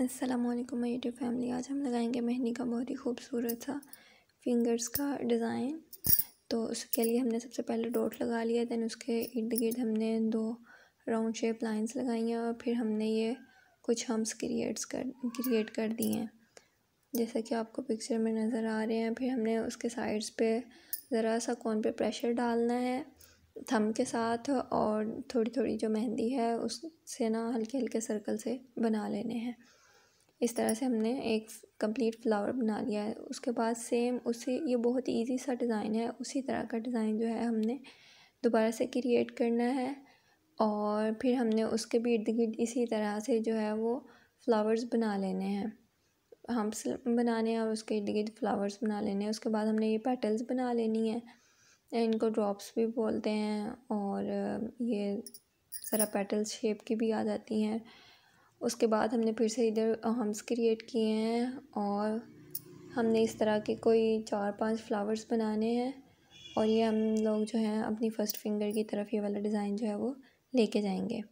Aslam my YouTube family आज हम लगाएंगे मेहंदी का बहुत ही खूबसूरत सा फिंगर्स का डिज़ाइन तो उसके लिए हमने सबसे पहले डॉट लगा लिया दैन उसके इर्द गिर्द हमने दो राउंड शेप लाइंस लगाई हैं और फिर हमने ये कुछ हम्स क्रिएट्स कर क्रिएट कर दिए हैं जैसा कि आपको पिक्चर में नज़र आ रहे हैं फिर हमने उसके साइड्स पे ज़रा सा कौन पे प्रेशर डालना है थम के साथ और थोड़ी थोड़ी जो मेहंदी है उससे ना हल्के हल्के सर्कल से बना लेने हैं इस तरह से हमने एक कंप्लीट फ्लावर बना लिया है उसके बाद सेम उसी ये बहुत इजी सा डिज़ाइन है उसी तरह का डिज़ाइन जो है हमने दोबारा से क्रिएट करना है और फिर हमने उसके भी इर्द गिर्द इसी तरह से जो है वो फ्लावर्स बना लेने हैं हम बनाने हैं और उसके इर्द गिर्द फ्लावर्स बना लेने हैं उसके बाद हमने ये पेटल्स बना लेनी है इनको ड्रॉप्स भी बोलते हैं और ये ज़रा पेटल्स शेप की भी आ जाती हैं उसके बाद हमने फिर से इधर हम्स क्रिएट किए हैं और हमने इस तरह के कोई चार पांच फ्लावर्स बनाने हैं और ये हम लोग जो हैं अपनी फ़र्स्ट फिंगर की तरफ ये वाला डिज़ाइन जो है वो लेके जाएंगे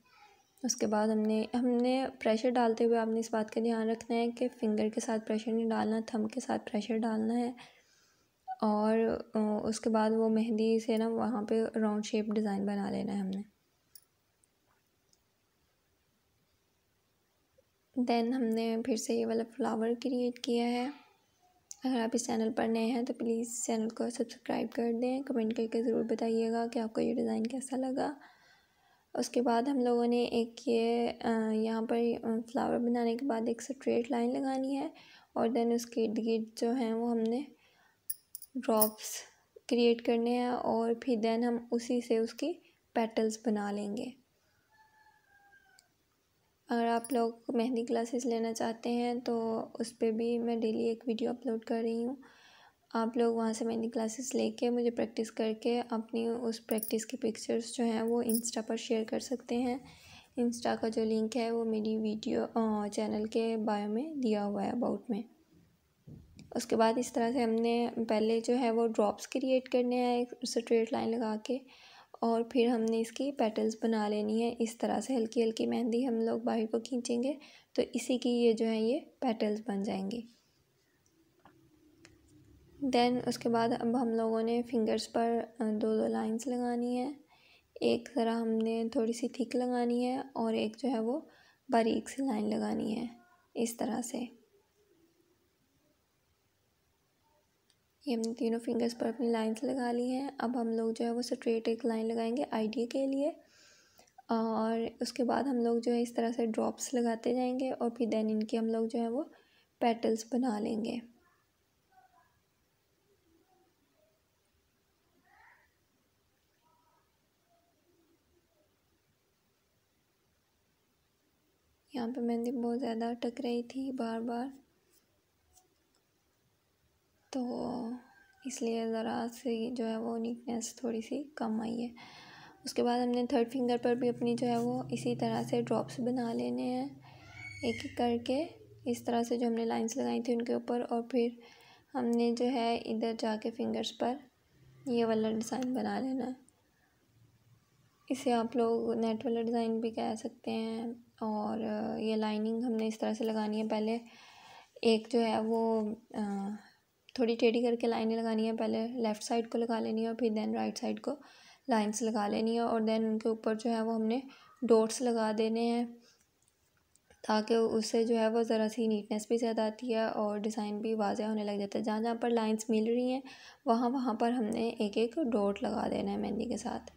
उसके बाद हमने हमने प्रेशर डालते हुए आपने इस बात का ध्यान रखना है कि फिंगर के साथ प्रेशर नहीं डालना थम के साथ प्रेशर डालना है और उसके बाद वो मेहंदी से ना वहाँ पे राउंड शेप डिज़ाइन बना लेना है हमने देन हमने फिर से ये वाला फ्लावर क्रिएट किया है अगर आप इस चैनल पर नए हैं तो प्लीज़ चैनल को सब्सक्राइब कर दें कमेंट करके ज़रूर बताइएगा कि आपको ये डिज़ाइन कैसा लगा उसके बाद हम लोगों ने एक ये यहाँ पर फ्लावर बनाने के बाद एक स्ट्रेट लाइन लगानी है और देन उसके इर्द गिर्द जो हैं वो हमने ड्रॉप्स क्रिएट करने हैं और फिर देन हम उसी से उसकी पेटल्स बना लेंगे अगर आप लोग मेहंदी क्लासेस लेना चाहते हैं तो उस पर भी मैं डेली एक वीडियो अपलोड कर रही हूँ आप लोग वहाँ से मेहंदी क्लासेस लेके मुझे प्रैक्टिस करके अपनी उस प्रैक्टिस की पिक्चर्स जो हैं वो इंस्टा पर शेयर कर सकते हैं इंस्टा का जो लिंक है वो मेरी वीडियो चैनल के बायो में दिया हुआ है अबाउट में उसके बाद इस तरह से हमने पहले जो है वो ड्रॉप्स क्रिएट करने हैं एक स्ट्रेट लाइन लगा के और फिर हमने इसकी पेटल्स बना लेनी है इस तरह से हल्की हल्की मेहंदी हम लोग बाहर को खींचेंगे तो इसी की ये जो है ये पेटल्स बन जाएंगी देन उसके बाद अब हम लोगों ने फिंगर्स पर दो दो लाइंस लगानी है एक तरह हमने थोड़ी सी थिक लगानी है और एक जो है वो बारीक सी लाइन लगानी है इस तरह से ये हमने तीनों फिंगर्स पर अपनी लाइंस लगा ली हैं अब हम लोग जो है वो स्ट्रेट एक लाइन लगाएंगे आइडिया के लिए और उसके बाद हम लोग जो है इस तरह से ड्रॉप्स लगाते जाएंगे और फिर देन इनकी हम लोग जो है वो पेटल्स बना लेंगे यहाँ पे मेहंदी बहुत ज़्यादा टक रही थी बार बार तो इसलिए ज़रा सी जो है वो नीकनेस थोड़ी सी कम आई है उसके बाद हमने थर्ड फिंगर पर भी अपनी जो है वो इसी तरह से ड्रॉप्स बना लेने हैं एक एक करके इस तरह से जो हमने लाइंस लगाई थी उनके ऊपर और फिर हमने जो है इधर जाके फिंगर्स पर ये वाला डिज़ाइन बना लेना है इसे आप लोग नेट वाला डिज़ाइन भी कह सकते हैं और ये लाइनिंग हमने इस तरह से लगानी है पहले एक जो है वो आ, थोड़ी टेढ़ी करके लाइनें लगानी है पहले लेफ़्ट साइड को लगा लेनी है और फिर देन राइट साइड को लाइन्स लगा लेनी है और देन उनके ऊपर जो है वो हमने डोट्स लगा देने हैं ताकि उससे जो है वो ज़रा सी नीटनेस भी ज़्यादा आती है और डिज़ाइन भी वाजह होने लग जाता है जहाँ जहाँ पर लाइंस मिल रही हैं वहाँ वहाँ पर हमने एक एक डोट लगा देना है मेहंदी के साथ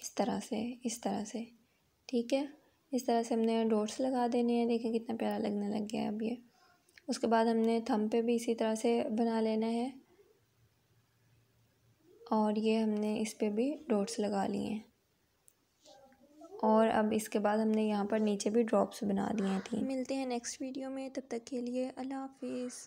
इस तरह से इस तरह से ठीक है इस तरह से हमने डोट्स लगा देने हैं देखें कितना प्यारा लगने लग गया है अब ये उसके बाद हमने थम पे भी इसी तरह से बना लेना है और ये हमने इस पर भी डॉट्स लगा लिए हैं और अब इसके बाद हमने यहाँ पर नीचे भी ड्रॉप्स बना दिए थी मिलते हैं नेक्स्ट वीडियो में तब तक के लिए अल्लाह हाफिज़